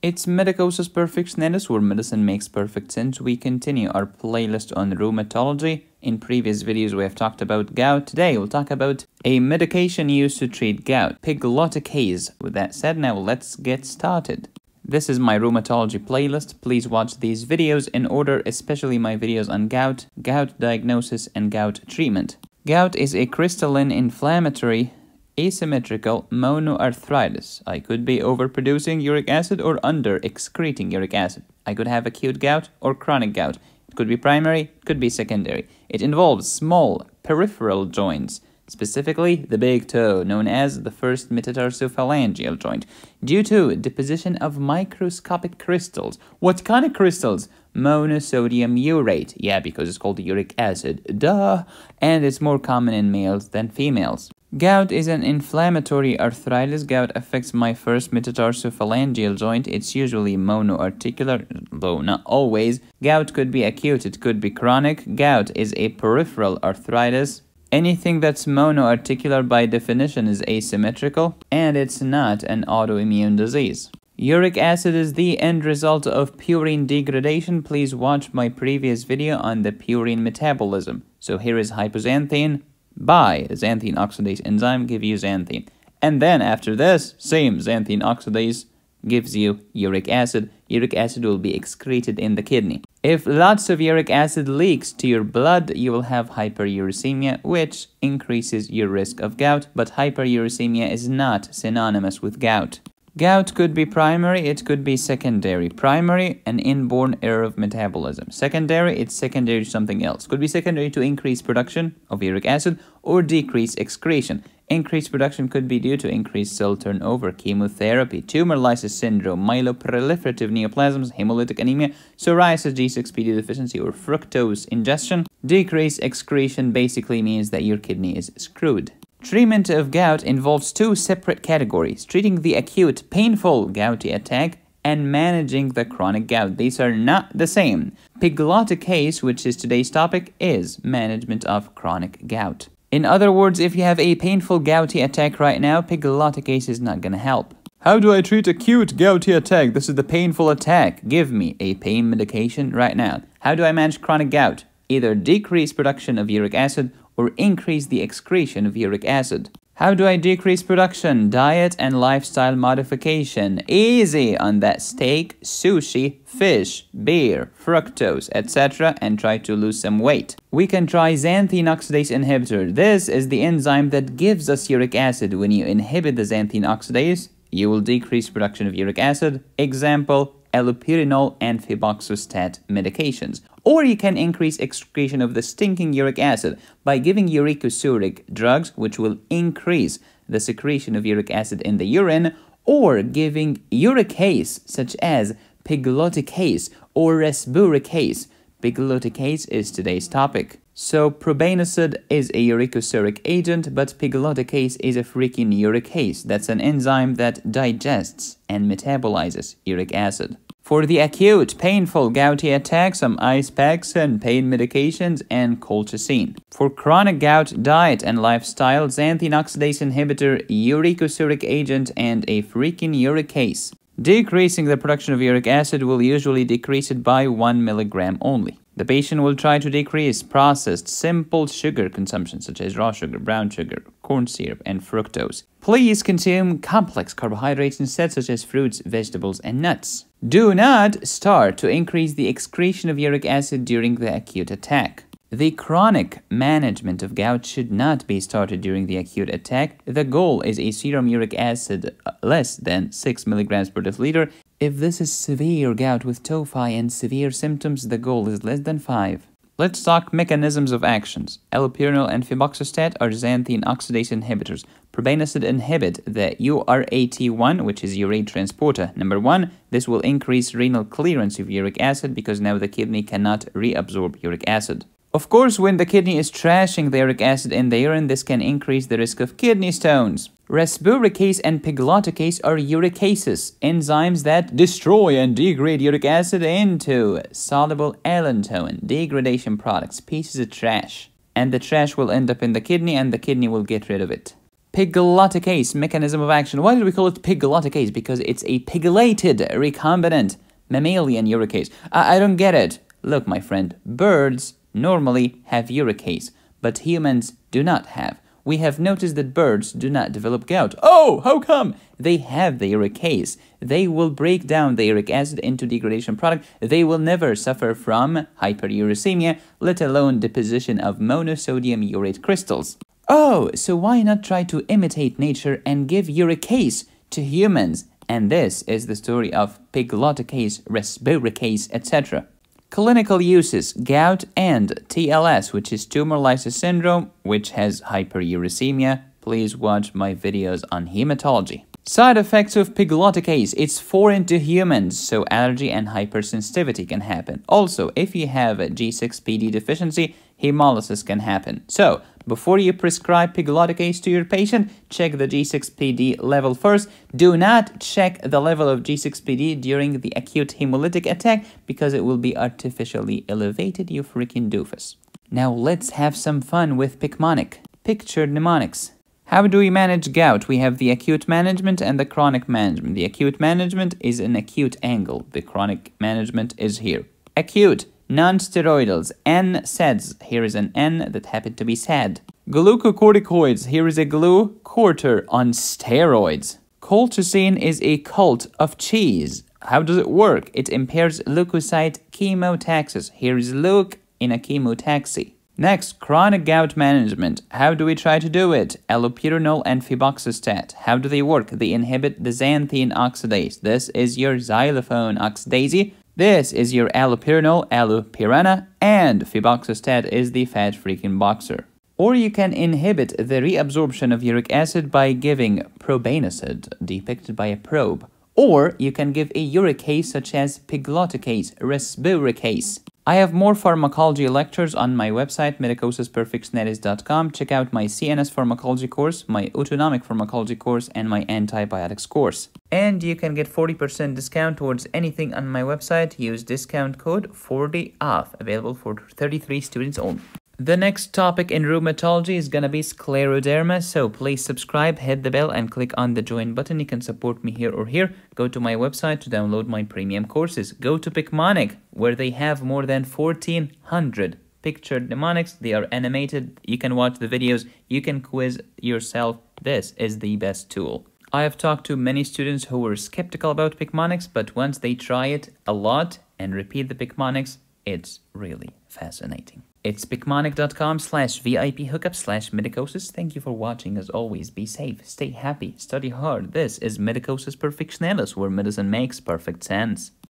It's Medicosis Perfectionis, where medicine makes perfect sense. We continue our playlist on rheumatology. In previous videos, we have talked about gout. Today, we'll talk about a medication used to treat gout, pigloticase. With that said, now let's get started. This is my rheumatology playlist. Please watch these videos in order, especially my videos on gout, gout diagnosis, and gout treatment. Gout is a crystalline inflammatory asymmetrical monoarthritis. I could be overproducing uric acid or under excreting uric acid. I could have acute gout or chronic gout. It could be primary, it could be secondary. It involves small peripheral joints, specifically the big toe, known as the first metatarsophalangeal joint, due to deposition of microscopic crystals. What kind of crystals? monosodium urate. Yeah, because it's called uric acid. Duh! And it's more common in males than females. Gout is an inflammatory arthritis. Gout affects my first metatarsophalangeal joint. It's usually monoarticular, though not always. Gout could be acute, it could be chronic. Gout is a peripheral arthritis. Anything that's monoarticular by definition is asymmetrical, and it's not an autoimmune disease. Uric acid is the end result of purine degradation. Please watch my previous video on the purine metabolism. So here is hypoxanthine, by xanthine oxidase enzyme give you xanthine. And then after this, same xanthine oxidase gives you uric acid. Uric acid will be excreted in the kidney. If lots of uric acid leaks to your blood, you will have hyperuricemia, which increases your risk of gout, but hyperuricemia is not synonymous with gout. Gout could be primary, it could be secondary. Primary, an inborn error of metabolism. Secondary, it's secondary to something else. Could be secondary to increased production of uric acid or decreased excretion. Increased production could be due to increased cell turnover, chemotherapy, tumor lysis syndrome, myeloproliferative neoplasms, hemolytic anemia, psoriasis, G6PD deficiency, or fructose ingestion. Decreased excretion basically means that your kidney is screwed. Treatment of gout involves two separate categories treating the acute, painful gouty attack and managing the chronic gout. These are not the same. Piglotic case, which is today's topic, is management of chronic gout. In other words, if you have a painful gouty attack right now, piglotic case is not gonna help. How do I treat acute gouty attack? This is the painful attack. Give me a pain medication right now. How do I manage chronic gout? Either decrease production of uric acid or increase the excretion of uric acid. How do I decrease production? Diet and lifestyle modification. Easy on that steak, sushi, fish, beer, fructose, etc. and try to lose some weight. We can try xanthine oxidase inhibitor. This is the enzyme that gives us uric acid. When you inhibit the xanthine oxidase, you will decrease production of uric acid. Example, allopurinol and febuxostat medications. Or you can increase excretion of the stinking uric acid by giving uricosuric drugs, which will increase the secretion of uric acid in the urine, or giving uricase, such as pigloticase or resburicase. Pigloticase is today's topic. So probenecid is a uricosuric agent, but pigylodocase is a freaking uricase. That's an enzyme that digests and metabolizes uric acid. For the acute, painful gouty attack, some ice packs and pain medications and colchicine. For chronic gout, diet and lifestyle, xanthine oxidase inhibitor, uricosuric agent, and a freaking uricase. Decreasing the production of uric acid will usually decrease it by 1 milligram only. The patient will try to decrease processed simple sugar consumption such as raw sugar, brown sugar, corn syrup, and fructose. Please consume complex carbohydrates instead such as fruits, vegetables, and nuts. Do not start to increase the excretion of uric acid during the acute attack. The chronic management of gout should not be started during the acute attack. The goal is a serum uric acid uh, less than 6 mg per deciliter. If this is severe gout with tophi and severe symptoms, the goal is less than 5. Let's talk mechanisms of actions. Allopurinol and febuxostat are xanthine oxidase inhibitors. Probenicid inhibit the URAT1, which is urate transporter. Number one, this will increase renal clearance of uric acid because now the kidney cannot reabsorb uric acid. Of course, when the kidney is trashing the uric acid in the urine, this can increase the risk of kidney stones. Rasburicase and pegloticase are uricases, enzymes that destroy and degrade uric acid into soluble allantoin, degradation products, pieces of trash. And the trash will end up in the kidney and the kidney will get rid of it. Pegloticase, mechanism of action. Why did we call it pegloticase? Because it's a pegylated, recombinant mammalian uricase. I, I don't get it. Look, my friend, birds normally have uricase, but humans do not have. We have noticed that birds do not develop gout. Oh, how come? They have the uricase. They will break down the uric acid into degradation product. They will never suffer from hyperuricemia, let alone deposition of monosodium urate crystals. Oh, so why not try to imitate nature and give uricase to humans? And this is the story of piglotocase, respiricase, etc. Clinical uses gout and TLS, which is tumor lysis syndrome, which has hyperuricemia. Please watch my videos on hematology. Side effects of pigloticase. It's foreign to humans, so allergy and hypersensitivity can happen. Also, if you have a G6PD deficiency, hemolysis can happen. So, before you prescribe pigloticase to your patient, check the G6PD level first. Do not check the level of G6PD during the acute hemolytic attack because it will be artificially elevated, you freaking doofus. Now let's have some fun with Picmonic. Picture mnemonics. How do we manage gout? We have the acute management and the chronic management. The acute management is an acute angle. The chronic management is here. Acute, non-steroidals, NSAIDs. Here is an N that happened to be SAD. Glucocorticoids. Here is a quarter on steroids. Colchicine is a cult of cheese. How does it work? It impairs leukocyte chemotaxis. Here is Luke in a chemotaxi. Next, chronic gout management. How do we try to do it? Allopurinol and febuxostat. How do they work? They inhibit the xanthine oxidase. This is your xylophone oxidase. This is your allopurinol, pirana, and febuxostat is the fat freaking boxer. Or you can inhibit the reabsorption of uric acid by giving probenecid, depicted by a probe. Or you can give a uricase such as piglotticase, resburicase. I have more pharmacology lectures on my website, medicosisperfectnetis.com. Check out my CNS pharmacology course, my autonomic pharmacology course, and my antibiotics course. And you can get 40% discount towards anything on my website. Use discount code 40OFF, available for 33 students only. The next topic in rheumatology is going to be scleroderma, so please subscribe, hit the bell, and click on the join button. You can support me here or here. Go to my website to download my premium courses. Go to Picmonic, where they have more than 1,400 pictured mnemonics. They are animated. You can watch the videos. You can quiz yourself. This is the best tool. I have talked to many students who were skeptical about Picmonics, but once they try it a lot and repeat the Picmonics, it's really fascinating. It's picmoniccom slash VIP hookup slash medicosis. Thank you for watching. As always, be safe, stay happy, study hard. This is Medicosis Perfectionalis, where medicine makes perfect sense.